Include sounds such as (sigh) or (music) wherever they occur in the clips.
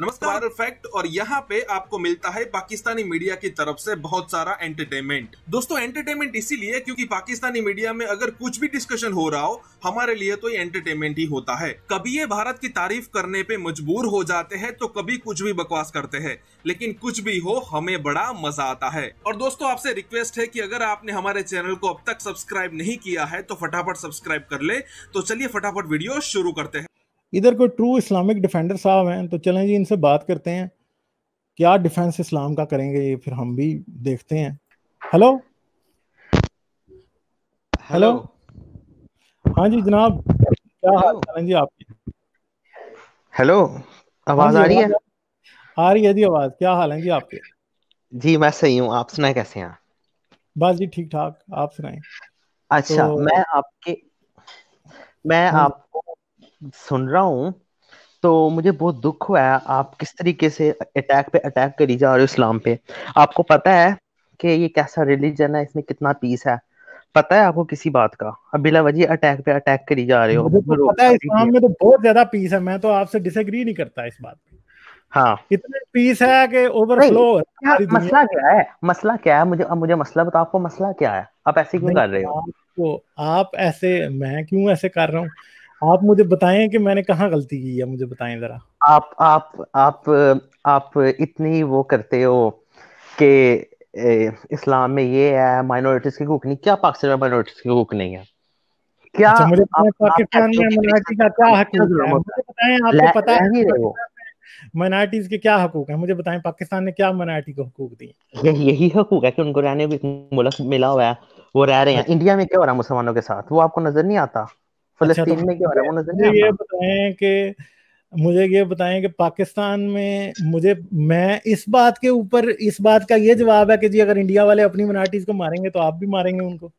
नमस्कार फैक्ट और यहाँ पे आपको मिलता है पाकिस्तानी मीडिया की तरफ से बहुत सारा एंटरटेनमेंट दोस्तों एंटरटेनमेंट इसीलिए क्योंकि पाकिस्तानी मीडिया में अगर कुछ भी डिस्कशन हो रहा हो हमारे लिए तो ये एंटरटेनमेंट ही होता है कभी ये भारत की तारीफ करने पे मजबूर हो जाते हैं तो कभी कुछ भी बकवास करते हैं लेकिन कुछ भी हो हमें बड़ा मजा आता है और दोस्तों आपसे रिक्वेस्ट है की अगर आपने हमारे चैनल को अब तक सब्सक्राइब नहीं किया है तो फटाफट सब्सक्राइब कर ले तो चलिए फटाफट वीडियो शुरू करते हैं इधर कोई ट्रू इस्लामिक डिफेंडर साहब हैं तो चलें जी इनसे बात करते हैं क्या डिफेंस इस्लाम का करेंगे ये फिर हम भी देखते हैं हेलो हेलो हाँ जी जनाब क्या हाल चाल जी आपके हेलो हाँ आवाज आ रही है आ रही है जी आवाज क्या हाल है जी आपके जी मैं सही हूँ आप सुनाए कैसे हैं बस जी ठीक ठाक आप सुनाए अच्छा तो... मैं आपके मैं हाँ। आप सुन रहा हूँ तो मुझे बहुत दुख हुआ है आप किस तरीके से अटैक पे अटैक करी जा रहे हो इस्लाम पे आपको पता है कि ये कैसा रिलीजन है इसमें कितना पीस है पता है आपको किसी बात का अब बिला वजह अटैक पे अटैक करी जा रहे हो तो पता है इस्लाम में तो बहुत ज्यादा पीस है मैं तो आपसे डिसएग्री नहीं करता इस बात पे हाँ इतने पीस है कि ओवरफ्लो मसला क्या है मसला क्या है मुझे अब मुझे मसला बताओ आपको मसला क्या है आप ऐसे क्यों कर रहे हो आप ऐसे मैं क्यों ऐसे कर रहा हूँ आप मुझे बताएं कि मैंने कहा गलती की है मुझे बताएं जरा आप आप आप आप इतनी वो करते हो कि इस्लाम में ये है माइनॉरिटीज की हुकूक नहीं क्या पाकिस्तान में माइनॉरिटीज की हुकूक नहीं है क्या अच्छा, पाकिस्तान में माइनॉरिटी का क्या हक है आपको पता है माइनॉरिटीज के क्या हकूक है मुझे बताएं पाकिस्तान ने क्या माइनॉरिटी को हकूक दिए यही यही हकूक है कि उनको रहने भी मुल्क मिला हुआ है वो रह रहे हैं अच्छा। इंडिया में क्या हो रहा है मुसलमानों के साथ वो आपको नजर नहीं आता फलस्तीन अच्छा, तो में क्या हो रहा है मुझे ये बताएं कि मुझे ये बताएं कि पाकिस्तान में मुझे मैं इस बात के ऊपर इस बात का ये जवाब है कि जी अगर इंडिया वाले अपनी मिनार्टीज को मारेंगे तो आप भी मारेंगे उनको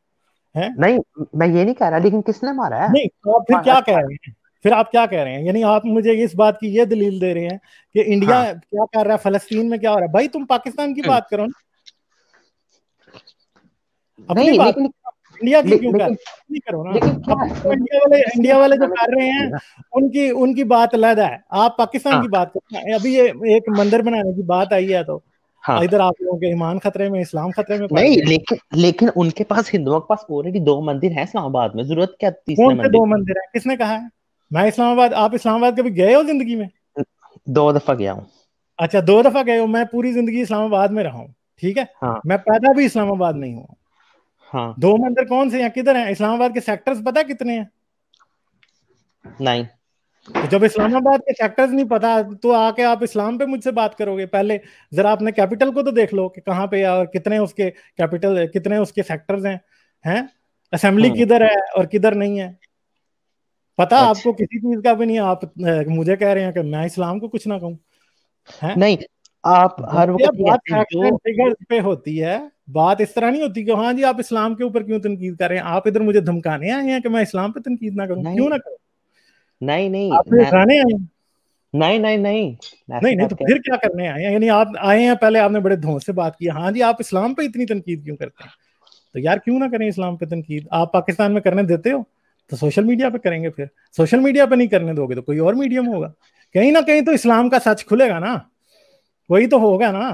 है नहीं मैं ये नहीं कह रहा लेकिन किसने मारा है नहीं तो आप फिर हाँ, क्या अच्छा। कह रहे हैं फिर आप क्या कह रहे हैं यानी आप मुझे इस बात की ये दलील दे रहे हैं कि इंडिया हाँ। क्या कर रहा है फलस्तीन में क्या हो रहा है भाई तुम पाकिस्तान की हम्म। बात करो ना अपनी नहीं, बात इंडिया की क्यों कर नहीं करो ना इंडिया वाले इंडिया वाले जो कर रहे हैं उनकी उनकी बात अलग है आप पाकिस्तान हाँ। की बात करते हैं अभी ये एक मंदिर बनाने की बात आई है तो हाँ। इधर आप लोगों के ईमान खतरे में इस्लाम खतरे में नहीं लेकिन लेकिन उनके पास हिंदुओं के पास ऑलरेडी दो मंदिर है इस्लामाबाद में जरूरत क्या तीसरे मंदिर दो मंदिर है किसने कहा है मैं इस्लामाबाद आप इस्लामाबाद कभी गए हो जिंदगी में दो दफा गया हूँ अच्छा दो दफा गए हो मैं पूरी जिंदगी इस्लामाबाद में रहा हूँ ठीक है हाँ। मैं पैदा भी इस्लामाबाद में हूँ हाँ दो मंदिर कौन से यहाँ किधर है इस्लामाबाद के सेक्टर्स पता कितने हैं नहीं तो जब इस्लामाबाद के सेक्टर्स नहीं पता तो आके आप इस्लाम पे मुझसे बात करोगे पहले जरा आपने कैपिटल को तो देख लो कि कहाँ पे और कितने उसके कैपिटल कितने उसके सेक्टर्स हैं हैं असेंबली हाँ। किधर है और किधर नहीं है पता अच्छा। आपको किसी चीज का भी नहीं आप मुझे कह रहे हैं कि मैं इस्लाम को कुछ ना कहूँ नहीं आप तो हर वक्त बात फिगर पे होती है बात इस तरह नहीं होती कि हाँ जी आप इस्लाम के ऊपर क्यों तनकीद कर रहे हैं आप इधर मुझे धमकाने आए हैं कि मैं इस्लाम पे तनकीद ना करूं क्यों ना करूं नहीं नहीं आए हैं नहीं नहीं नहीं नहीं नहीं तो फिर क्या करने आए हैं यानी आप आए हैं पहले आपने बड़े धों से बात की हाँ जी आप इस्लाम पे इतनी तनकीद क्यों करते हैं तो यार क्यों ना करें इस्लाम पे तनकीद आप पाकिस्तान में करने देते हो तो सोशल मीडिया पे करेंगे फिर सोशल मीडिया पे नहीं करने दोगे तो कोई और मीडियम होगा कहीं ना कहीं तो इस्लाम का सच खुलेगा ना वही तो होगा ना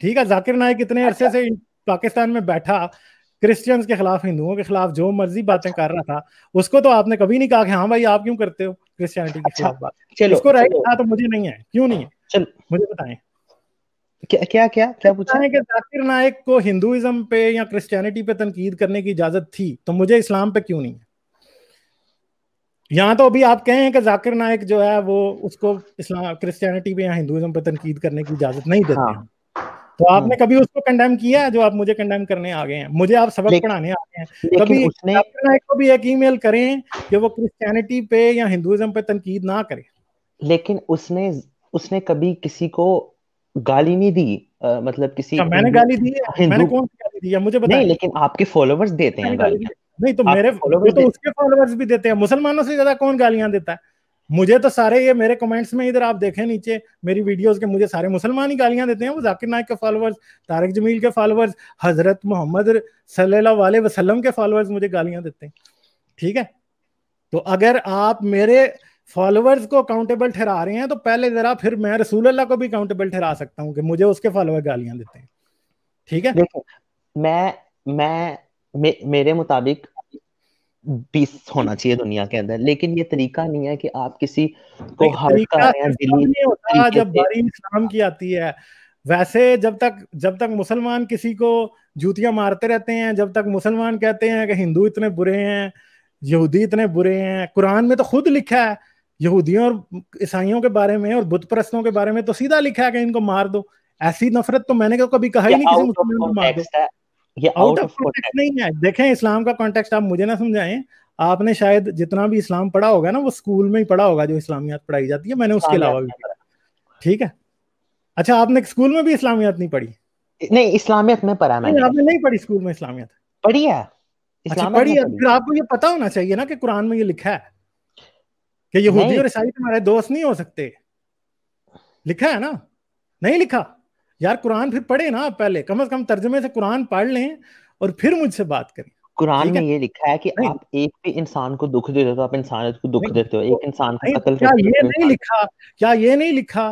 ठीक है जाकिर नायक कितने अच्छा। अरसे से पाकिस्तान में बैठा क्रिश्चियंस के खिलाफ हिंदुओं के खिलाफ जो मर्जी बातें कर रहा था उसको तो आपने कभी नहीं कहा कि हाँ भाई आप क्यों करते हो क्रिश्चियनिटी के अच्छा, खिलाफ बात उसको राइट था तो मुझे नहीं है क्यों नहीं है चलो मुझे बताएं क्या क्या क्या क्या पूछा है कि जाकिर नायक को हिंदुइज्म पे या क्रिश्चियनिटी पे तनकीद करने की इजाजत थी तो मुझे इस्लाम पे क्यों नहीं है यहाँ तो अभी आप कहें कि जाकिर नायक जो है वो उसको इस्लाम क्रिश्चियनिटी में या हिंदुइज्म पर तनकीद करने की इजाजत नहीं देते हाँ। तो आपने हाँ। कभी उसको कंडेम किया है जो आप मुझे कंडेम करने आ गए हैं मुझे आप सबक पढ़ाने आ गए हैं कभी उसने... जाकिर नायक को भी एक ईमेल करें कि वो क्रिश्चियनिटी पे या हिंदुइज्म पे तनकीद ना करे लेकिन उसने उसने कभी किसी को गाली नहीं दी मतलब किसी अच्छा, मैंने गाली दी है मैंने कौन सी गाली दी है मुझे बताइए लेकिन आपके फॉलोअर्स देते हैं गाली नहीं तो मेरे तो उसके फॉलोअर्स भी देते हैं मुसलमानों से ज्यादा कौन गालियां देता है मुझे तो सारे ये मेरे कमेंट्स में इधर आप देखें नीचे मेरी वीडियोस के मुझे सारे मुसलमान ही गालियां देते हैं वो जाकिर नायक के फॉलोअर्स तारिक जमील के फॉलोअर्स हजरत मोहम्मद सल्लल्लाहु अलैहि वसल्लम के फॉलोअर्स मुझे गालियां देते हैं ठीक है तो अगर आप मेरे फॉलोअर्स को अकाउंटेबल ठहरा रहे हैं तो पहले जरा फिर मैं रसूल अल्लाह को भी अकाउंटेबल ठहरा सकता हूँ कि मुझे उसके फॉलोअर गालियां देते हैं ठीक है मैं मैं मे, मेरे मुताबिक बीस होना चाहिए दुनिया के अंदर लेकिन ये तरीका नहीं है कि आप किसी को हर्ट कर रहे हैं दिली होता जब बारी इस्लाम की आती है वैसे जब तक जब तक मुसलमान किसी को जूतियां मारते रहते हैं जब तक मुसलमान कहते हैं कि हिंदू इतने बुरे हैं यहूदी इतने बुरे हैं कुरान में तो खुद लिखा है यहूदियों और ईसाइयों के बारे में और बुद्ध प्रस्तों के बारे में तो सीधा लिखा है कि इनको मार दो ऐसी नफरत तो मैंने कभी कहा ही नहीं किसी मुसलमान को मार दो ये आउट ऑफ कॉन्टेक्स्ट नहीं है देखें इस्लाम का कॉन्टेक्स्ट आप मुझे ना समझाएं आपने शायद जितना भी इस्लाम पढ़ा होगा ना वो स्कूल में ही पढ़ा होगा जो इस्लामियात पढ़ाई जाती है मैंने उसके अलावा भी ठीक है अच्छा आपने स्कूल में भी इस्लामियात नहीं पढ़ी नहीं इस्लामियत में पढ़ा मैंने आपने नहीं पढ़ी स्कूल में इस्लामियत पढ़ी है अच्छा पढ़ी है फिर आपको ये पता होना चाहिए ना कि कुरान में ये लिखा है कि यहूदी और ईसाई तुम्हारे दोस्त नहीं हो सकते लिखा है ना नहीं लिखा यार कुरान फिर पढ़े ना आप पहले कम से कम तर्जमे से कुरान पढ़ लें और फिर मुझसे बात करें कुरान में ये लिखा है कि आप एक भी इंसान को दुख देते हो तो आप इंसान को दुख देते हो एक इंसान का कत्ल क्या ये नहीं लिखा क्या ये नहीं लिखा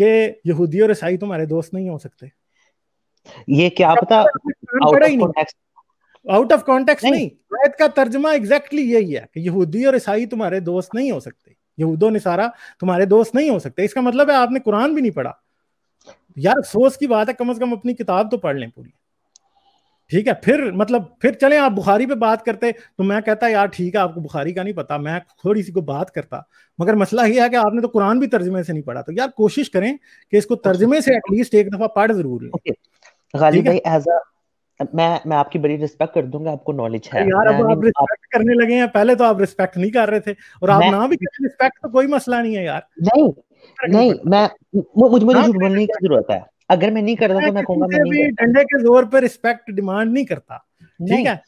कि यहूदी और ईसाई तुम्हारे दोस्त नहीं हो सकते ये क्या पता आउट ऑफ कॉन्टेक्स्ट नहीं आयत का तर्जमा एग्जैक्टली यही है कि यहूदी और ईसाई तुम्हारे दोस्त नहीं हो सकते यहूदो निसारा तुम्हारे दोस्त नहीं हो सकते इसका मतलब है आपने कुरान भी नहीं पढ़ा यार अफसोस की बात है कम से कम अपनी किताब तो पढ़ लें पूरी ठीक है फिर मतलब फिर चले आप बुखारी पे बात करते तो मैं कहता यार ठीक है आपको बुखारी का नहीं पता मैं थोड़ी सी को बात करता मगर मसला यह है कि आपने तो कुरान भी तर्जमे से नहीं पढ़ा तो यार कोशिश करें कि इसको तर्जमे से एटलीस्ट एक दफा पढ़ जरूर लें okay. मैं मैं आपकी बड़ी रिस्पेक्ट कर दूंगा आपको नॉलेज है यार अब आप रिस्पेक्ट करने लगे हैं पहले तो आप रिस्पेक्ट नहीं कर रहे थे और आप ना भी रिस्पेक्ट तो कोई मसला नहीं है यार नहीं नहीं मैं मुझे मुझे हाँ, झूठ बोलने की जरूरत है अगर मैं नहीं करता तो मैं कहूंगा मैं नहीं डंडे के जोर पर रिस्पेक्ट डिमांड नहीं करता ठीक है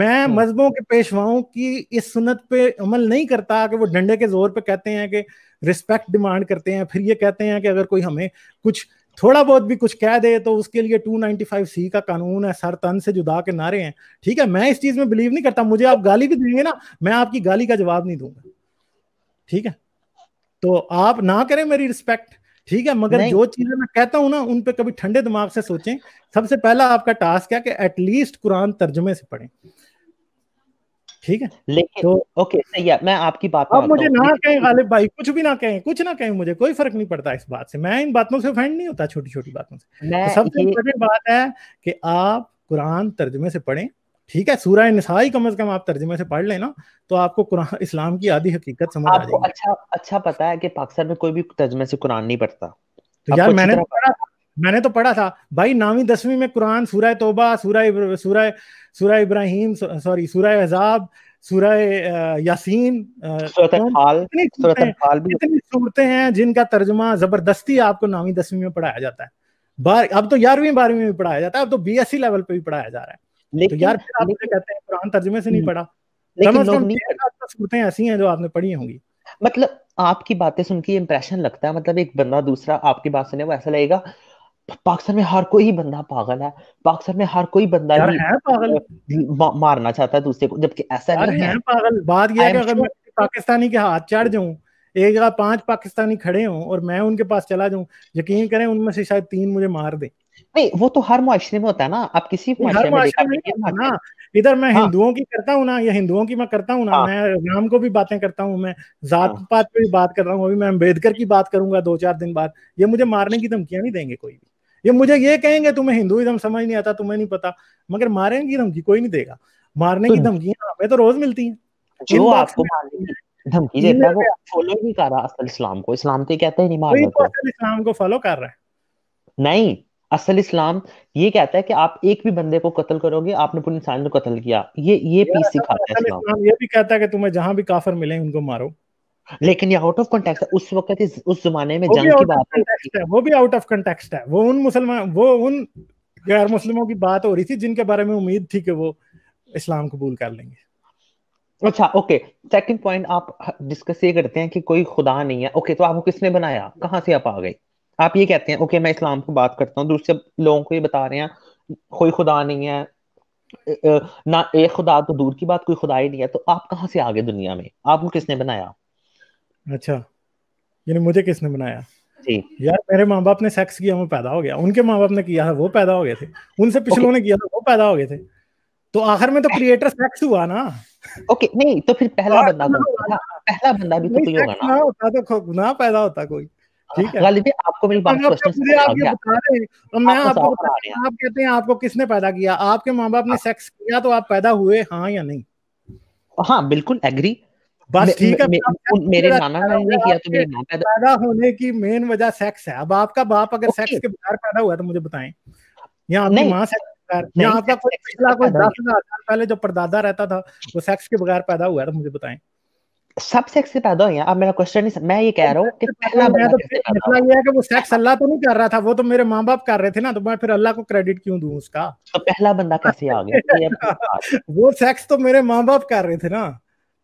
मैं हम्म। मजहबों के पेशवाओं की इस सुनत पे अमल नहीं करता कि वो डंडे के जोर पे कहते हैं कि रिस्पेक्ट डिमांड करते हैं फिर ये कहते हैं कि अगर कोई हमें कुछ थोड़ा बहुत भी कुछ कह दे तो उसके लिए 295 सी का कानून है सर तन से जुदा के नारे हैं ठीक है मैं इस चीज में बिलीव नहीं करता मुझे आप गाली भी देंगे ना मैं आपकी गाली का जवाब नहीं दूंगा ठीक है तो आप ना करें मेरी रिस्पेक्ट ठीक है मगर जो चीजें मैं कहता हूँ ना उन पे कभी ठंडे दिमाग से सोचें सबसे पहला आपका टास्क है कि एटलीस्ट कुरान तर्जमे से पढ़ें ठीक है लेकिन तो ओके सही है मैं आपकी बात आप मुझे ना कहें गालिब भाई कुछ भी ना कहें कुछ ना कहें मुझे कोई फर्क नहीं पड़ता इस बात से मैं इन बातों से ऑफेंड नहीं होता छोटी छोटी बातों से तो सबसे इम्पोर्टेंट बात है कि आप कुरान तर्जमे से पढ़ें ठीक है सूरह निसा ही कम से कम आप तर्जमे से पढ़ लेना तो आपको कुरान इस्लाम की आधी हकीकत समझ आ अच्छा अच्छा पता है कि पाकिस्तान में कोई भी तर्जमे से कुरान नहीं पढ़ता तो यार मैंने तो पढ़ा मैंने तो पढ़ा था भाई नावी दसवीं में कुरान सूरह तोबा सूरह सूरह सूरह इब्राहिम सॉरी सूरह अजाब सूरह यासीन इतनी सूरतें हैं जिनका तर्जुमा जबरदस्ती आपको नावी दसवीं में पढ़ाया जाता है बार अब तो ग्यारहवीं बारहवीं में पढ़ाया जाता है अब तो बीएससी लेवल e पे भी पढ़ाया जा रहा है लेकिन तो यार आपने कहते हैं कुरान तर्जुमे से नहीं हम्म। पढ़ा तो सूरतें ऐसी हैं जो आपने पढ़ी होंगी मतलब आपकी बातें सुन के लगता है मतलब एक बंदा दूसरा आपकी बात सुने वो ऐसा लगेगा पाकिस्तान में हर कोई बंदा पागल है पाकिस्तान में हर कोई बंदा यार है पागल मारना चाहता है दूसरे को जबकि ऐसा यार नहीं है पागल बात यह है कि अगर मैं पाकिस्तानी के हाथ चढ़ जाऊं एक जगह पांच पाकिस्तानी खड़े हों और मैं उनके पास चला जाऊं यकीन करें उनमें से शायद तीन मुझे मार दे नहीं वो तो हर मुआरे में होता है ना आप किसी हर मुआशरे में ना इधर मैं हाँ। हिंदुओं की करता हूँ ना या हिंदुओं की मैं करता हूँ ना हाँ। मैं राम को भी बातें करता हूँ मैं जात हाँ। पात पे भी बात कर रहा हूँ अभी मैं अम्बेडकर की बात करूंगा दो चार दिन बाद ये मुझे मारने की धमकियां नहीं देंगे कोई भी ये मुझे ये कहेंगे तुम्हें हिंदुइज्म समझ नहीं आता तुम्हें नहीं पता मगर मारने की धमकी कोई नहीं देगा मारने की धमकियां हमें तो रोज मिलती है जो आपको धमकी देता है वो फॉलो नहीं कर रहा असल इस्लाम को इस्लाम तो कहते हैं नहीं मार तो इस्लाम को फॉलो कर रहा है नहीं असल इस्लाम ये कहता है कि आप एक भी बंदे को कत्ल करोगे आपने पूरे इंसान को कत्ल किया ये ये पीस सिखाता है इस्लाम ये भी कहता है कि तुम्हें जहां भी काफिर मिले उनको मारो लेकिन ये आउट ऑफ कॉन्टेक्स्ट है उस वक्त उस जमाने में जंग की बात है वो भी आउट ऑफ कॉन्टेक्स्ट है वो उन मुसलमान वो उन गैर मुस्लिमों की बात हो रही थी जिनके बारे में उम्मीद थी कि वो इस्लाम कबूल कर लेंगे अच्छा ओके सेकंड पॉइंट आप डिस्कस ये करते हैं कि कोई खुदा नहीं है ओके तो आपको किसने बनाया कहाँ से आप आ गए आप ये कहते हैं ओके मैं इस्लाम को बात करता हूँ दूसरे लोगों को ये बता रहे हैं कोई खुदा नहीं है ना एक खुदा तो दूर की बात कोई खुदा ही नहीं है तो आप कहाँ से आगे दुनिया में आपको किसने बनाया अच्छा यानी मुझे किसने बनाया जी यार मेरे माँ बाप ने सेक्स किया मैं पैदा हो गया उनके माँ बाप ने किया था वो पैदा हो गए थे उनसे पिछलों okay. ने किया था वो पैदा हो गए थे तो आखिर में तो क्रिएटर सेक्स हुआ ना ओके okay, नहीं तो फिर पहला बंदा पहला बंदा भी तो होगा ना होता तो ना पैदा होता कोई आपको आप मैं आपको बता रहा आप कहते हैं आपको किसने पैदा किया आपके माँ बाप ने सेक्स हाँ। किया तो आप पैदा हुए हाँ या नहीं हाँ बिल्कुल एग्री बस ठीक है तो मेरे नाना ने किया तो पैदा होने की मेन वजह सेक्स है अब आपका बाप अगर सेक्स के बगैर पैदा हुआ तो मुझे बताएं या आपकी माँ से या आपका कोई पिछला कोई दस हजार पहले जो परदादा रहता था वो सेक्स के बगैर पैदा हुआ है तो मुझे बताएं सब सेक्स के पैदा हुई है अब मेरा क्वेश्चन नहीं मैं ये कह रहा हूँ कि पहला बंदा तो मतलब ये है कि वो सेक्स अल्लाह तो नहीं कर रहा था वो तो मेरे माँ बाप कर रहे थे ना तो मैं फिर अल्लाह को क्रेडिट क्यों दूं उसका तो पहला बंदा कैसे आ गया (laughs) वो सेक्स तो मेरे माँ बाप कर रहे थे ना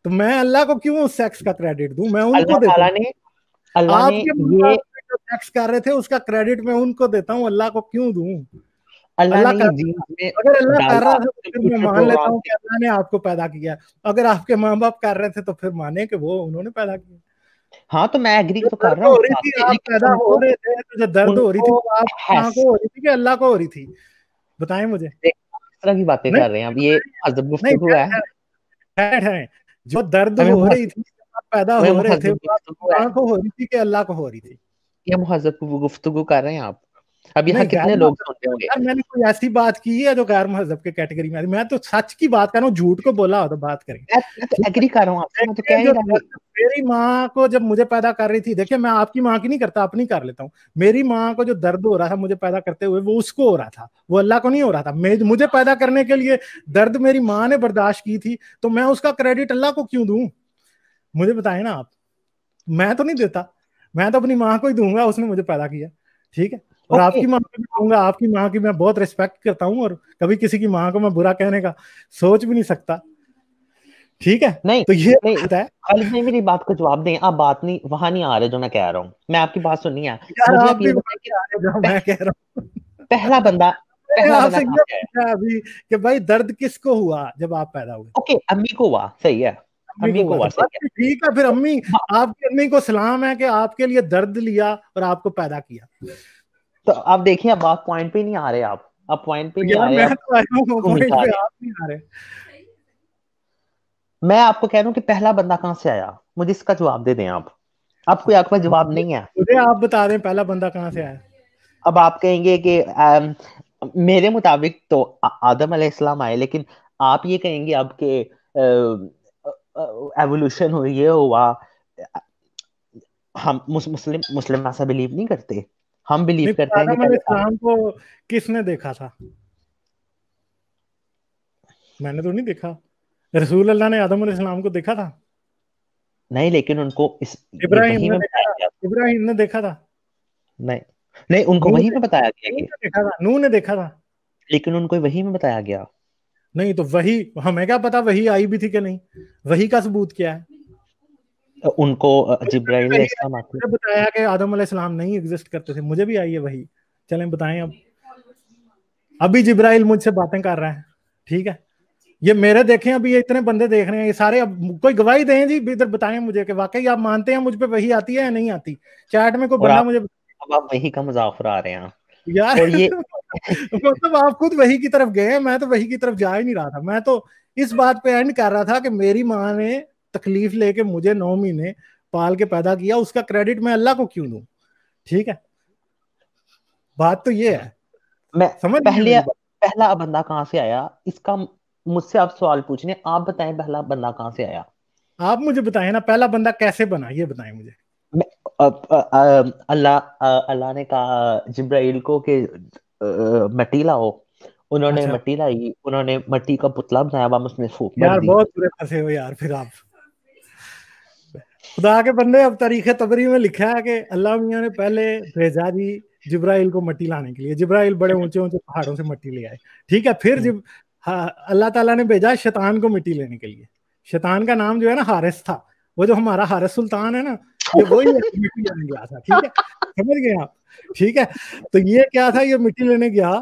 तो मैं अल्लाह को क्यों उस सेक्स का क्रेडिट दूं मैं उनको देता हूं अल्लाह ने ये सेक्स कर रहे थे उसका क्रेडिट मैं उनको देता हूँ अल्लाह को क्यों दूं तो अगर आपके माँ बाप कर रहे थे तो फिर माने वो उन्होंने पैदा किया हाँ तो मैं एग्री तो कर रहा हूँ पैदा हो रहे थे तो दर्द हो रही थी तो को हो रही थी कि अल्लाह को हो रही थी बताएं मुझे तरह की बातें कर रहे हैं अब ये है जो दर्द हो रही थी पैदा हो रहे थे को हो रही थी कि अल्लाह को हो रही थी ये मुहजब गुफ्तु कर रहे हैं आप अब यहाँ कितने लोग यार मैंने कोई ऐसी बात की है जो गैर मजहब के कैटेगरी में मैं तो सच की बात कर रहा हूँ झूठ को बोला हो तो बात करें तो तो मेरी माँ को जब मुझे पैदा कर रही थी देखिए मैं आपकी माँ की नहीं करता अपनी कर लेता हूँ मेरी माँ को जो दर्द हो रहा था मुझे पैदा करते हुए वो उसको हो रहा था वो अल्लाह को नहीं हो रहा था मुझे पैदा करने के लिए दर्द मेरी माँ ने बर्दाश्त की थी तो मैं उसका क्रेडिट अल्लाह को क्यों दू मुझे बताए ना आप मैं तो नहीं देता मैं तो अपनी माँ को ही दूंगा उसने मुझे पैदा किया ठीक है और आपकी माँ की कहूंगा आपकी माँ की मैं बहुत रिस्पेक्ट करता हूँ और कभी किसी की माँ को मैं बुरा कहने का सोच भी नहीं सकता ठीक है नहीं तो ये नहीं बात है अल ने मेरी बात का जवाब दें आप बात नहीं वहां नहीं आ रहे जो मैं कह रहा हूँ मैं आपकी बात सुननी है आप ये मैं कह रहा हूँ पहला (laughs) बंदा अभी कि भाई दर्द किसको हुआ जब आप पैदा हुए ओके अम्मी को हुआ सही है अम्मी को हुआ तो ठीक है फिर अम्मी हाँ। आपकी अम्मी को सलाम है कि आपके लिए दर्द लिया और आपको पैदा किया तो आप देखिए अब आप पॉइंट पे नहीं आ रहे आप आप पॉइंट पे तो नहीं आ रहे मैं आपको कह रहा हूँ कि पहला बंदा कहाँ से आया मुझे इसका जवाब दे दें आप आपको आपके पास जवाब नहीं है मुझे आप बता दें पहला बंदा कहाँ से आया अब आप कहेंगे कि मेरे मुताबिक तो आदम अलैहिस्सलाम आए लेकिन आप ये कहेंगे अब के एवोल्यूशन हुई ये हुआ हम मुस्लिम मुस्लिम ऐसा बिलीव नहीं करते हम बिलीव करते हैं इस्लाम को किसने देखा था मैंने तो नहीं देखा रसूल अल्लाह ने आदम इस्लाम को देखा था नहीं लेकिन उनको इस इब्राहिम ने इब्राहिम ने देखा था नहीं नहीं उनको वही में बताया गया कि देखा था नूह ने देखा था लेकिन उनको वही में बताया गया नहीं तो वही हमें क्या पता वही आई भी थी कि नहीं वही का सबूत क्या है उनको जिब्राइल इस्लाम आते बताया कि आदम सलाम नहीं एग्जिस्ट करते थे मुझे भी आई है वही चलें बताएं अब अभी जिब्राइल मुझसे बातें कर रहा है ठीक है ये मेरे देखे अभी ये इतने बंदे देख रहे हैं ये सारे अब कोई गवाही दें जी इधर बताएं मुझे कि वाकई आप मानते हैं मुझ पे वही आती है या नहीं आती चैट में कोई बंदा मुझे अब आप वही का मजाक उड़ा रहे हैं यार और ये (laughs) मतलब आप खुद वही की तरफ गए हैं मैं तो वही की तरफ जा ही नहीं रहा था मैं तो इस बात पे एंड कर रहा था कि मेरी माँ ने तकलीफ लेके मुझे नौ महीने पाल के पैदा किया उसका क्रेडिट मैं अल्लाह को क्यों दू ठीक है बात तो ये है मैं समझ पहले पहला बंदा कहाँ से आया इसका मुझसे आप सवाल पूछने आप बताएं पहला बंदा कहाँ से आया आप मुझे बताएं ना पहला बंदा कैसे बना ये बताएं मुझे अल्लाह अल्लाह ने कहा जिब्राइल को कि मट्टी लाओ उन्होंने अच्छा। मट्टी लाई उन्होंने मट्टी का पुतला बनाया वापस में फूक यार बहुत बुरे फंसे हो यार फिर आप खुदा के बंदे अब तारीख तबरी में लिखा है कि अल्लाह मियाँ ने पहले भेजा जी जिब्राइल को मट्टी लाने के लिए जिब्राइल बड़े ऊंचे ऊंचे पहाड़ों से मट्टी ले आए ठीक है फिर हम्म। जब अल्लाह ताला ने भेजा शैतान को मिट्टी लेने के लिए शैतान का नाम जो है ना हारिस था वो जो हमारा हारिस सुल्तान है ना ये ही मिट्टी लेने गया था ठीक है समझ गए आप ठीक है तो ये क्या था ये मिट्टी लेने गया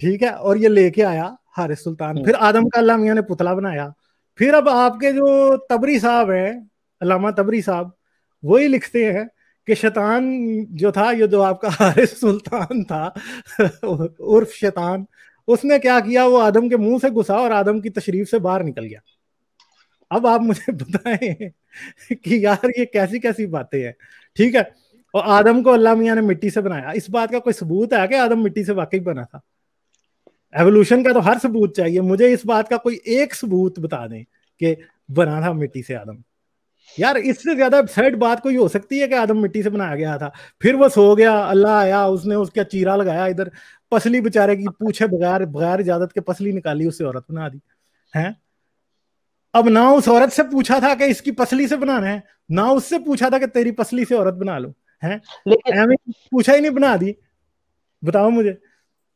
ठीक है और ये लेके आया हारिस सुल्तान हम्म। फिर आदम का अल्लाह मियाँ ने पुतला बनाया फिर अब आपके जो तबरी साहब है अलामा तबरी साहब वही लिखते हैं कि शैतान जो था ये जो तो आपका हारिस सुल्तान था (laughs) उर्फ शैतान उसने क्या किया वो आदम के मुंह से घुसा और आदम की तशरीफ से बाहर निकल गया अब आप मुझे (laughs) बताएं कि यार ये कैसी कैसी बातें हैं ठीक है और आदम को अल्लाह मियाँ ने मिट्टी से बनाया इस बात का कोई सबूत है कि आदम मिट्टी से वाकई बना था एवोल्यूशन का तो हर सबूत चाहिए मुझे इस बात का कोई एक सबूत बता दें कि बना था मिट्टी से आदम यार इससे ज्यादा सैड बात कोई हो सकती है कि आदम मिट्टी से बनाया गया था फिर वो सो गया अल्लाह आया उसने उसका चीरा लगाया इधर पसली बेचारे की पूछे बगैर बगैर इजाजत के पसली निकाली उसे औरत बना दी है अब ना उस औरत से पूछा था कि इसकी पसली से बनाना है ना उससे पूछा था कि तेरी पसली से औरत बना लो है लेकिन पूछा ही नहीं बना दी बताओ मुझे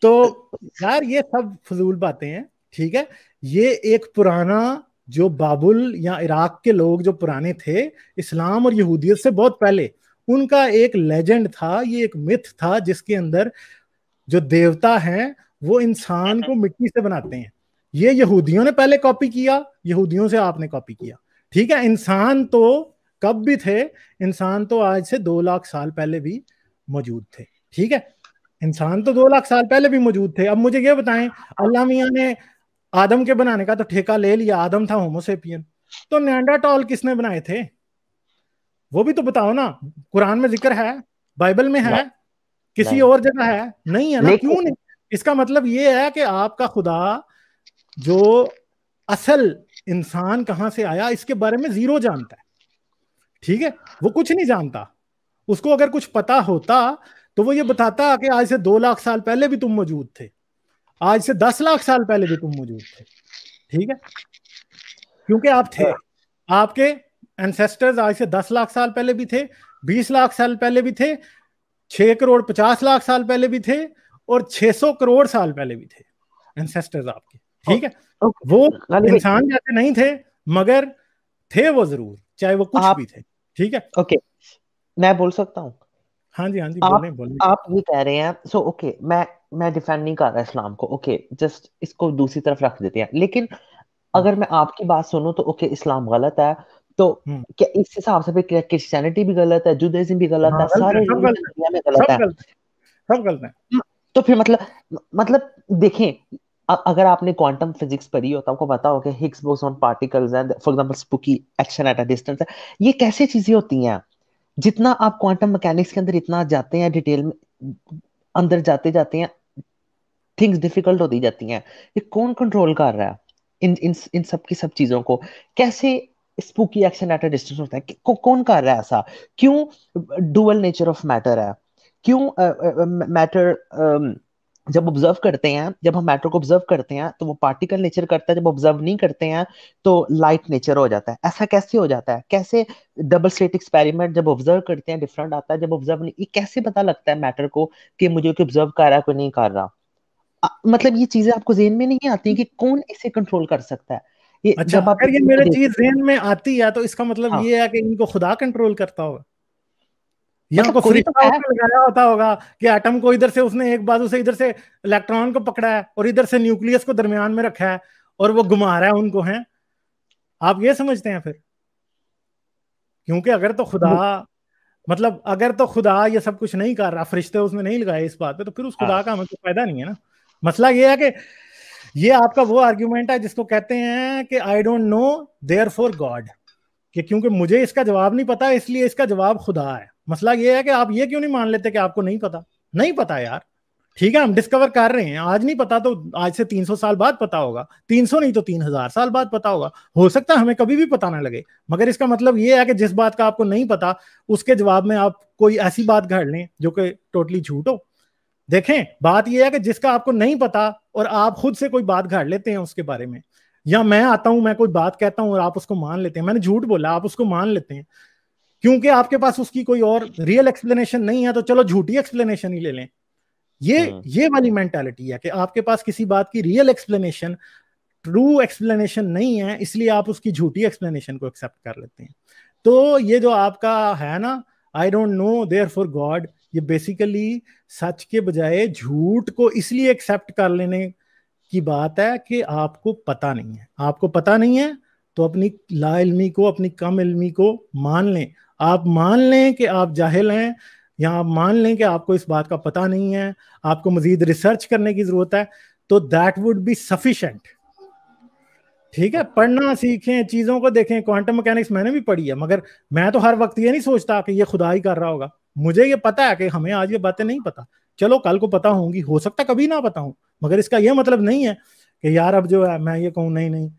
तो यार ये सब फजूल बातें हैं ठीक है ये एक पुराना जो बाबुल या इराक के लोग जो पुराने थे इस्लाम और यहूदियत से बहुत पहले उनका एक लेजेंड था ये एक मिथ था जिसके अंदर जो देवता हैं वो इंसान को मिट्टी से बनाते हैं ये यहूदियों ने पहले कॉपी किया यहूदियों से आपने कॉपी किया ठीक है इंसान तो कब भी थे इंसान तो आज से दो लाख साल पहले भी मौजूद थे ठीक है इंसान तो दो लाख साल पहले भी मौजूद थे अब मुझे ये बताएं अल्लाह मियाँ ने आदम के बनाने का तो ठेका ले लिया आदम था होमोसेपियन तो नैंडाटॉल किसने बनाए थे वो भी तो बताओ ना कुरान में जिक्र है बाइबल में है किसी और जगह है नहीं है ना क्यों नहीं इसका मतलब ये है कि आपका खुदा जो असल इंसान कहां से आया इसके बारे में जीरो जानता है ठीक है वो कुछ नहीं जानता उसको अगर कुछ पता होता तो वो ये बताता कि आज से दो लाख साल पहले भी तुम मौजूद थे आज से दस लाख साल पहले भी तुम मौजूद थे ठीक है क्योंकि आप थे आपके एंसेस्टर्स आज से दस लाख साल पहले भी थे बीस लाख साल पहले भी थे छह करोड़ पचास लाख साल पहले भी थे और छह सौ करोड़ साल पहले भी थे एंसेस्टर्स आपके ठीक है वो इंसान जैसे नहीं थे मगर थे वो जरूर चाहे वो कुछ भी थे ठीक है ओके मैं बोल सकता हूँ हाँ जी हाँ जी बोले बोले आप ये कह रहे हैं सो ओके मैं मैं डिफेंड नहीं कर रहा इस्लाम को ओके जस्ट इसको दूसरी तरफ रख देते हैं लेकिन हम्म। अगर मैं आपकी बात सुनू तो ओके इस्लाम गलत है तो हम्म। क्या इस हिसाब से भी क्रिश्चियनिटी भी गलत है जुदेजम भी गलत है हाँ, सारे दुनिया में गलत है सब गलत है हाँ, तो फिर मतलब मतलब देखें अगर आपने क्वांटम फिजिक्स पढ़ी हो तो आपको पता होगा Higgs boson particles and for example spooky action at a distance ये कैसे चीजें होती हैं जितना आप क्वांटम मैकेनिक्स के अंदर इतना जाते हैं डिटेल में अंदर जाते जाते हैं थिंग्स डिफिकल्ट होती जाती हैं ये कौन कंट्रोल कर रहा है इन इन इन सब की सब चीज़ों को कैसे spooky action at a distance होता है कौन कर रहा है ऐसा क्यों डुअल नेचर ऑफ मैटर है क्यों मैटर uh, uh, जब ऑब्जर्व करते हैं जब हम मैटर को ऑब्जर्व करते हैं तो वो पार्टिकल नेचर करता है जब ऑब्जर्व नहीं करते हैं तो लाइट नेचर हो जाता है ऐसा कैसे हो जाता है कैसे डबल स्टेट एक्सपेरिमेंट जब ऑब्जर्व करते हैं डिफरेंट आता है जब ऑब्जर्व नहीं ये कैसे पता लगता है मैटर को कि मुझे ऑब्जर्व कर रहा है कोई नहीं कर रहा मतलब ये चीजें आपको जेन में नहीं आती कि कौन इसे कंट्रोल कर सकता है ये अच्छा, जब आप ये मेरे चीज जेन में आती है तो इसका मतलब हाँ। ये है कि इनको खुदा कंट्रोल करता होगा या मतलब तो कोई तो लगाया होता होगा कि एटम को इधर से उसने एक बाजू से इधर से इलेक्ट्रॉन को पकड़ा है और इधर से न्यूक्लियस को दरमियान में रखा है और वो घुमा रहा है उनको है आप ये समझते हैं फिर क्योंकि अगर तो खुदा मतलब अगर तो खुदा ये सब कुछ नहीं कर रहा फरिश्ते उसने नहीं लगाए इस बात पे तो फिर उस खुदा हाँ। का हमें कोई फायदा नहीं है ना मसला ये है कि ये आपका वो आर्ग्यूमेंट है जिसको कहते हैं कि I don't know therefore God कि क्योंकि मुझे इसका जवाब नहीं पता इसलिए इसका जवाब खुदा है मसला ये है कि आप ये क्यों नहीं मान लेते कि आपको नहीं पता नहीं पता यार ठीक है हम डिस्कवर कर रहे हैं आज नहीं पता तो आज से 300 साल बाद पता होगा 300 नहीं तो 3000 साल बाद पता होगा हो सकता है हमें कभी भी पता ना लगे मगर इसका मतलब ये है कि जिस बात का आपको नहीं पता उसके जवाब में आप कोई ऐसी बात घड़ लें जो कि टोटली झूठ हो देखें बात यह है कि जिसका आपको नहीं पता और आप खुद से कोई बात घाट लेते हैं उसके बारे में या मैं आता हूं मैं कोई बात कहता हूं और आप उसको मान लेते हैं मैंने झूठ बोला आप उसको मान लेते हैं क्योंकि आपके पास उसकी कोई और रियल एक्सप्लेनेशन नहीं है तो चलो झूठी एक्सप्लेनेशन ही ले लें ये हम्म। ये वाली मेंटालिटी है कि आपके पास किसी बात की रियल एक्सप्लेनेशन ट्रू एक्सप्लेनेशन नहीं है इसलिए आप उसकी झूठी एक्सप्लेनेशन को एक्सेप्ट कर लेते हैं तो ये जो आपका है ना I don't know therefore God ये बेसिकली सच के बजाय झूठ को इसलिए एक्सेप्ट कर लेने की बात है कि आपको पता नहीं है आपको पता नहीं है तो अपनी ला को अपनी कम इलमी को मान लें आप मान लें कि आप जाहिल हैं या आप मान लें कि आपको इस बात का पता नहीं है आपको मजीद रिसर्च करने की जरूरत है तो दैट वुड बी सफिशेंट ठीक है पढ़ना सीखें चीज़ों को देखें क्वांटम मैकेनिक्स मैंने भी पढ़ी है मगर मैं तो हर वक्त ये नहीं सोचता कि ये खुदा ही कर रहा होगा मुझे ये पता है कि हमें आज ये बातें नहीं पता चलो कल को पता होंगी हो सकता कभी ना पता हूं मगर इसका यह मतलब नहीं है कि यार अब जो है मैं ये कहूँ नहीं नहीं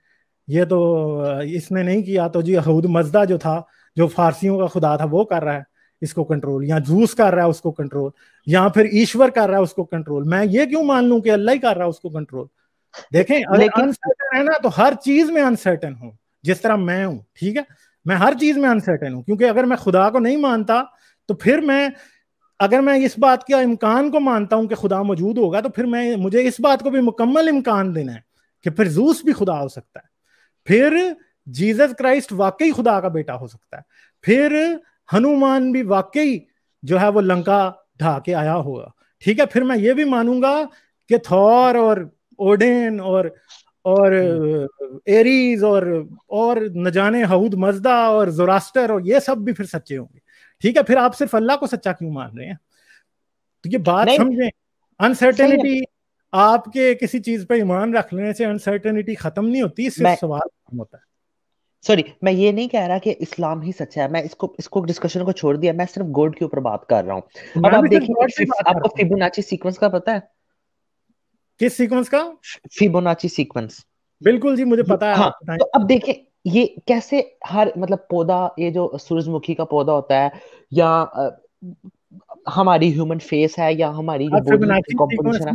ये तो इसने नहीं किया तो जी हूद मजदा जो था जो फारसियों का खुदा था वो कर रहा है इसको कंट्रोल या जूस कर रहा है उसको कंट्रोल या फिर ईश्वर कर रहा है उसको कंट्रोल मैं ये क्यों मान लू कि अल्लाह ही कर रहा है उसको कंट्रोल देखें अनसर्टन है ना तो हर चीज में अनसर्टन हूँ जिस तरह मैं हूं ठीक है मैं हर चीज में अनसर्टन हूं क्योंकि अगर मैं खुदा को नहीं मानता तो फिर मैं अगर मैं इस बात के इम्कान को मानता हूं कि खुदा मौजूद होगा तो फिर मैं मुझे इस बात को भी मुकम्मल इम्कान देना है कि फिर जूस भी खुदा हो सकता है फिर जीसस क्राइस्ट वाकई खुदा का बेटा हो सकता है फिर हनुमान भी वाकई जो है वो लंका ढा के आया होगा ठीक है फिर मैं ये भी मानूंगा कि थौर और ओडेन और और हम्म। एरीज और और न जाने हऊद मजदा और जोरास्टर और ये सब भी फिर सच्चे होंगे ठीक है फिर आप सिर्फ अल्लाह को सच्चा क्यों मान रहे हैं तो ये बात समझें अनसर्टेनिटी आपके किसी चीज पे ईमान रख लेने से अनसर्टेनिटी खत्म नहीं होती सिर्फ सवाल खत्म होता है सॉरी मैं ये नहीं कह रहा कि इस्लाम ही सच्चा है मैं इसको इसको डिस्कशन को छोड़ दिया मैं सिर्फ गॉड के ऊपर बात कर रहा हूँ अब आप देखिए आपको फिबोनाची सीक्वेंस का पता है किस सीक्वेंस का फिबोनाची सीक्वेंस बिल्कुल जी मुझे पता है हाँ, तो अब देखिए ये कैसे हर मतलब पौधा ये जो सूरजमुखी का पौधा होता है या हमारी ह्यूमन फेस है या हमारी जो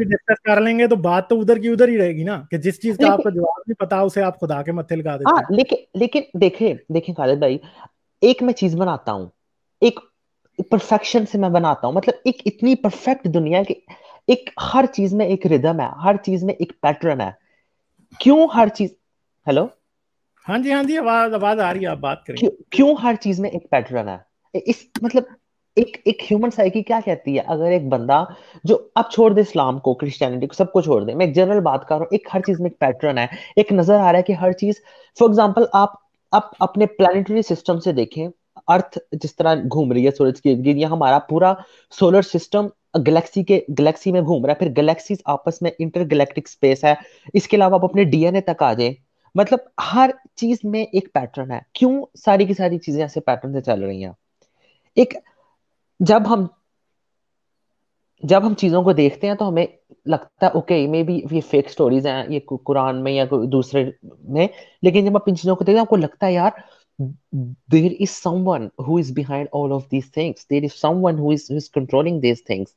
डिस्कस कर लेंगे तो बात तो उधर की उधर ही रहेगी ना कि जिस चीज का आपको जवाब नहीं पता उसे आप खुदा के मत्थे लगा देते हाँ, हैं लेकिन लेकिन देखे देखे खालिद भाई एक मैं चीज बनाता हूँ एक परफेक्शन से मैं बनाता हूँ मतलब एक इतनी परफेक्ट दुनिया की एक हर चीज में एक रिदम है हर चीज में एक पैटर्न है क्यों हर चीज हेलो हाँ जी हाँ जी आवाज आवाज आ रही है आप बात करें क्यों हर चीज में एक पैटर्न है इस मतलब एक एक ह्यूमन साइकी क्या कहती है अगर एक बंदा जो अब छोड़ दे इस्लाम को क्रिश्चियनिटी को सबको छोड़ दे मैं एक जनरल बात कर रहा हूँ एक हर चीज में एक पैटर्न है एक नजर आ रहा है कि हर चीज फॉर एग्जाम्पल आप आप अपने प्लानिटरी सिस्टम से देखें अर्थ जिस तरह घूम रही है सूरज की गिर या हमारा पूरा सोलर सिस्टम गैलेक्सी के गैलेक्सी में घूम रहा है फिर गैलेक्सीज आपस में इंटरगैलेक्टिक स्पेस है इसके अलावा आप अपने डीएनए तक आ जाए मतलब हर चीज में एक पैटर्न है क्यों सारी की सारी चीजें ऐसे पैटर्न से चल रही हैं एक जब हम जब हम चीज़ों को देखते हैं तो हमें लगता है ओके मे बी ये फेक स्टोरीज हैं ये कुरान में या दूसरे में लेकिन जब आप इन चीज़ों को देखते हैं आपको लगता है यार there is someone who is behind all of these things there is someone who is is controlling these things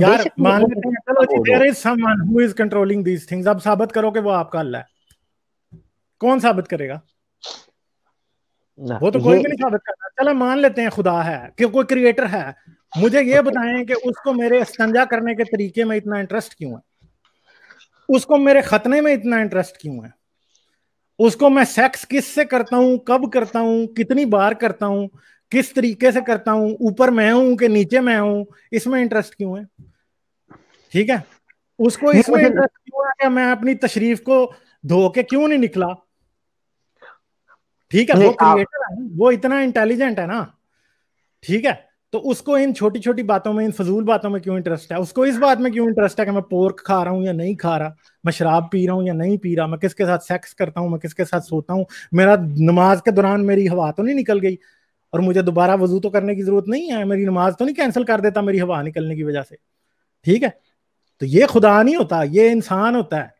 यार मान लेते हैं चलो there is someone who is controlling these अब साबित करो कि वो आपका अल्लाह है कौन साबित करेगा वो तो कोई भी नहीं साबित करता चलो मान लेते हैं खुदा है कि कोई क्रिएटर है मुझे ये बताएं कि उसको मेरे स्तंजा करने के तरीके में इतना इंटरेस्ट क्यों है उसको मेरे खतने में इतना इंटरेस्ट क्यों है उसको मैं सेक्स किस से करता हूँ कब करता हूं कितनी बार करता हूँ किस तरीके से करता हूं ऊपर मैं हूं कि नीचे मैं हूं इसमें इंटरेस्ट क्यों है ठीक है उसको इसमें इंटरेस्ट क्यों है कि मैं अपनी तशरीफ को धो के क्यों नहीं निकला ठीक है वो क्रिएटर है वो इतना इंटेलिजेंट है ना ठीक है तो उसको इन छोटी छोटी बातों में इन फजूल बातों में क्यों इंटरेस्ट है उसको इस बात में क्यों इंटरेस्ट है कि मैं पोर्क खा रहा हूँ या नहीं खा रहा मैं शराब पी रहा हूँ या नहीं पी रहा मैं किसके साथ सेक्स करता हूँ मैं किसके साथ सोता हूँ मेरा नमाज के दौरान मेरी हवा तो नहीं निकल गई और मुझे दोबारा वजू तो करने की जरूरत नहीं है मेरी नमाज तो नहीं कैंसिल कर देता मेरी हवा निकलने की वजह से ठीक है तो ये खुदा नहीं होता ये इंसान होता है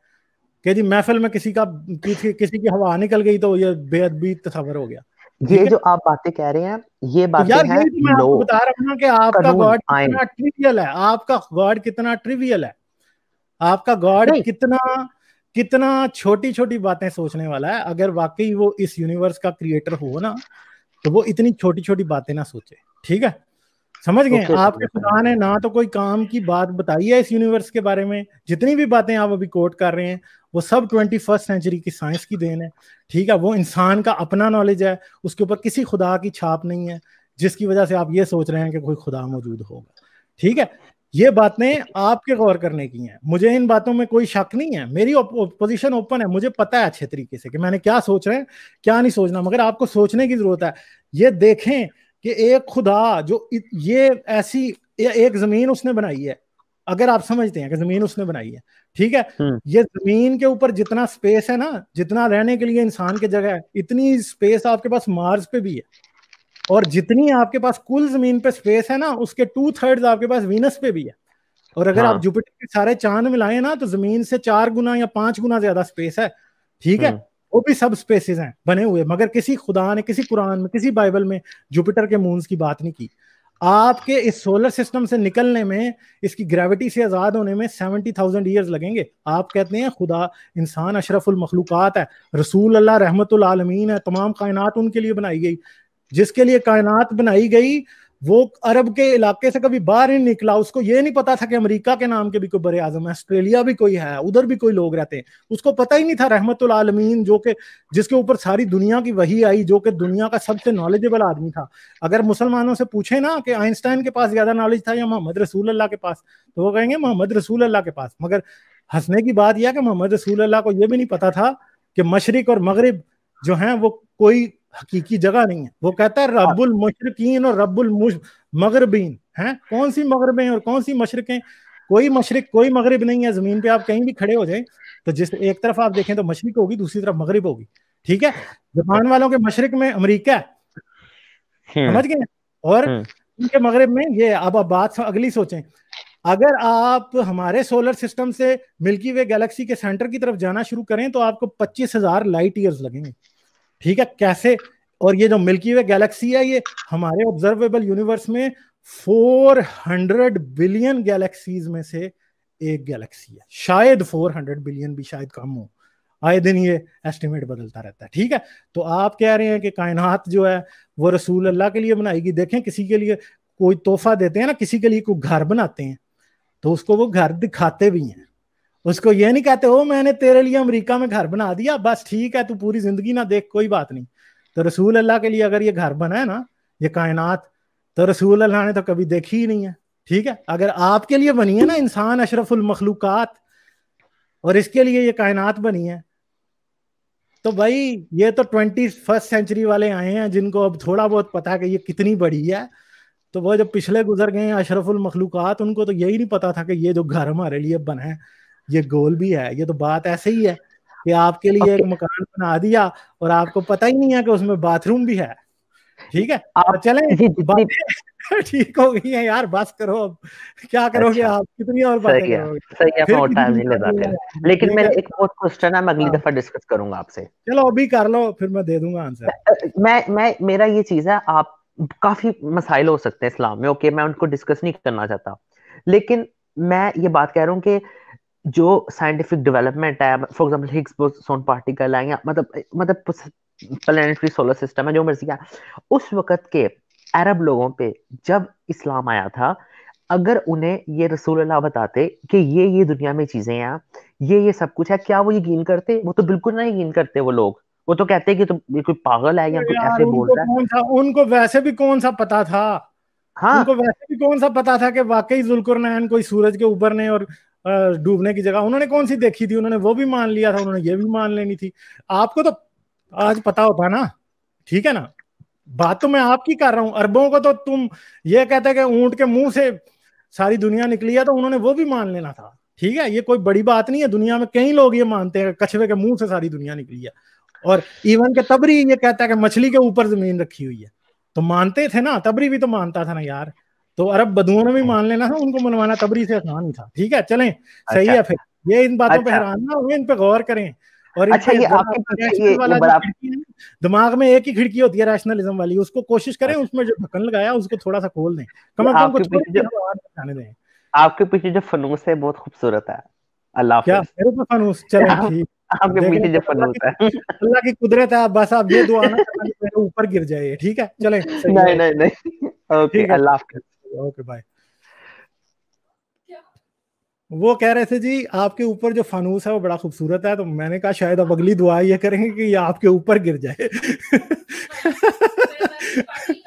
कि जी महफिल में किसी का किसी किसी की हवा निकल गई तो ये बेअदबी तस्वर हो गया ये जो आप बातें कह रहे हैं ये तो बातें यार हैं तो मैं आपको बता रहा हूँ कि आपका गॉड कितना ट्रिवियल है आपका गॉड कितना ट्रिवियल है आपका गॉड कितना कितना छोटी छोटी बातें सोचने वाला है अगर वाकई वो इस यूनिवर्स का क्रिएटर हो ना तो वो इतनी छोटी छोटी बातें ना सोचे ठीक है समझ गए okay, आपके खुदा ने ना तो कोई काम की बात बताई है इस यूनिवर्स के बारे में जितनी भी बातें आप अभी कोट कर रहे हैं वो सब ट्वेंटी फर्स्ट सेंचुरी की साइंस की देन है ठीक है वो इंसान का अपना नॉलेज है उसके ऊपर किसी खुदा की छाप नहीं है जिसकी वजह से आप ये सोच रहे हैं कि कोई खुदा मौजूद होगा ठीक है ये बातें आपके गौर करने की हैं मुझे इन बातों में कोई शक नहीं है मेरी पोजीशन ओपन है मुझे पता है अच्छे तरीके से कि मैंने क्या सोच रहे हैं क्या नहीं सोचना मगर आपको सोचने की जरूरत है ये देखें कि एक खुदा जो ये ऐसी एक जमीन उसने बनाई है अगर आप समझते हैं कि जमीन उसने बनाई है ठीक है हम्म। ये जमीन के ऊपर जितना स्पेस है ना जितना रहने के लिए इंसान के जगह है इतनी स्पेस आपके पास मार्स पे भी है और जितनी आपके पास कुल जमीन पे स्पेस है ना उसके टू थर्ड आपके पास वीनस पे भी है और अगर हाँ। आप जुपिटर के सारे चांद मिलाए ना तो जमीन से चार गुना या पांच गुना ज्यादा स्पेस है ठीक है हम्म। वो भी सब स्पेसिस हैं बने हुए मगर किसी खुदा ने किसी कुरान में किसी बाइबल में जुपिटर के मून्स की बात नहीं की आपके इस सोलर सिस्टम से निकलने में इसकी ग्रेविटी से आज़ाद होने में सेवेंटी थाउजेंड ईयर्स लगेंगे आप कहते हैं खुदा इंसान अशरफुल मखलूकत है रसूल अल्लाह रहमतुल आलमीन है तमाम कायनात उनके लिए बनाई गई जिसके लिए कायनात बनाई गई वो अरब के इलाके से कभी बाहर ही निकला उसको ये नहीं पता था कि अमेरिका के नाम के भी कोई बड़े आजम है ऑस्ट्रेलिया भी कोई है उधर भी कोई लोग रहते हैं उसको पता ही नहीं था रहमतुल आलमीन जो कि जिसके ऊपर सारी दुनिया की वही आई जो कि दुनिया का सबसे नॉलेजेबल आदमी था अगर मुसलमानों से पूछे ना कि आइंस्टाइन के पास ज्यादा नॉलेज था या मोहम्मद रसूल अल्लाह के पास तो वो कहेंगे मोहम्मद रसूल अल्लाह के पास मगर हंसने की बात यह कि मोहम्मद रसूल अल्लाह को यह भी नहीं पता था कि मशरक और मगरब जो है वो कोई हकीकी जगह नहीं है वो कहता है हाँ। रबुल मशरकिन और रबुल मगरबीन हैं कौन सी मगरबें और कौन सी मशरकें कोई मशरक कोई मगरब नहीं है जमीन पे आप कहीं भी खड़े हो जाए तो जिस एक तरफ आप देखें तो मशरक होगी दूसरी तरफ मगरब होगी ठीक है जापान वालों के मशरक में अमरीका हम्म। समझ गए और हम्म। उनके मगरब में ये अब आप बात अगली सोचें अगर आप हमारे सोलर सिस्टम से मिल्की वे गैलेक्सी के सेंटर की तरफ जाना शुरू करें तो आपको पच्चीस हजार लाइट ईयर्स लगेंगे ठीक है कैसे और ये जो मिल्की वे गैलेक्सी है ये हमारे ऑब्जर्वेबल यूनिवर्स में 400 बिलियन गैलेक्सीज में से एक गैलेक्सी है शायद 400 बिलियन भी शायद कम हो आए दिन ये एस्टिमेट बदलता रहता है ठीक है तो आप कह रहे हैं कि कायनात जो है वो रसूल अल्लाह के लिए बनाएगी देखें किसी के लिए कोई तोहफा देते हैं ना किसी के लिए कोई घर बनाते हैं तो उसको वो घर दिखाते भी हैं उसको ये नहीं कहते हो मैंने तेरे लिए अमेरिका में घर बना दिया बस ठीक है तू पूरी जिंदगी ना देख कोई बात नहीं तो रसूल अल्लाह के लिए अगर ये घर बना है ना ये कायनात तो रसूल अल्लाह ने तो कभी देखी ही नहीं है ठीक है अगर आपके लिए बनी है ना इंसान अशरफुल मखलूकत और इसके लिए ये कायनात बनी है तो भाई ये तो ट्वेंटी फर्स्ट सेंचुरी वाले आए हैं जिनको अब थोड़ा बहुत पता है कि ये कितनी बड़ी है तो वो जो पिछले गुजर गए हैं अशरफुल मखलूकत उनको तो यही नहीं पता था कि ये जो घर हमारे लिए बना है ये गोल भी है ये तो बात ऐसे ही है कि आपके लिए okay. एक मकान बना दिया और आपको पता ही नहीं है कि उसमें बाथरूम भी है ठीक है आप चले (laughs) ठीक हो गई है यार बस करो अब क्या अच्छा। करोगे अच्छा, आप कितनी और बातें करोगे सही टाइम नहीं लगाते लेकिन मैं एक और क्वेश्चन है मैं अगली हाँ। दफा डिस्कस करूंगा आपसे चलो अभी कर लो फिर मैं दे दूंगा आंसर मैं मैं मेरा ये चीज है आप काफी मसाइल हो सकते हैं इस्लाम में ओके मैं उनको डिस्कस नहीं करना चाहता लेकिन मैं ये बात कह रहा हूँ कि जो साइंटिफिक डेवलपमेंट है for example Higgs boson particle है या मतलब मतलब प्लैनेटरी सोलर सिस्टम है जो मर्जी का उस वक्त के अरब लोगों पे जब इस्लाम आया था अगर उन्हें ये रसूल अल्लाह बताते कि ये ये दुनिया में चीजें हैं ये ये सब कुछ है क्या वो यकीन करते वो तो बिल्कुल ना यकीन करते वो लोग वो तो कहते हैं कि तुम तो कोई पागल है या कोई ऐसे बोल रहा है उनको वैसे भी कौन सा पता था हाँ उनको वैसे भी कौन सा पता था कि वाकई जुलकुरनैन कोई सूरज के ऊपर नहीं और डूबने की जगह उन्होंने कौन सी देखी थी उन्होंने वो भी मान लिया था उन्होंने ये भी मान लेनी थी आपको तो आज पता होता ना ठीक है ना बात तो मैं आपकी कर रहा हूं अरबों को तो तुम ये कहते कि ऊंट के मुंह से सारी दुनिया निकली है तो उन्होंने वो भी मान लेना था ठीक है ये कोई बड़ी बात नहीं है दुनिया में कई लोग ये मानते हैं कछुए के मुंह से सारी दुनिया निकली है और इवन के तबरी ये कहता है कि मछली के ऊपर जमीन रखी हुई है तो मानते थे ना तबरी भी तो मानता था ना यार तो अरब बदुओं ने भी हाँ। मान लेना था उनको मनवाना तबरी से आसान था ठीक है चलें सही अच्छा। है फिर ये इन बातों पर अच्छा। हैरान ना हुए इन पे गौर करें और अच्छा ये आपके वाला दिमाग में एक ही खिड़की होती है रैशनलिज्म वाली उसको कोशिश करें अच्छा। उसमें जो ढक्कन लगाया उसको थोड़ा सा खोल दें कम अज कम कुछ तो दें आपके पीछे जो फनूस है बहुत खूबसूरत है अल्लाह क्या मेरे पे तो फनूस चलो आपके पीछे जब फन है अल्लाह की कुदरत है बस आप ये दुआ ना ऊपर गिर जाए ठीक है चले नहीं नहीं नहीं ओके अल्लाह हाफिज ओके बाय वो कह रहे थे जी आपके ऊपर जो फानूस है वो बड़ा खूबसूरत है तो मैंने कहा शायद अब अगली दुआ ये करेंगे कि ये आपके ऊपर गिर जाए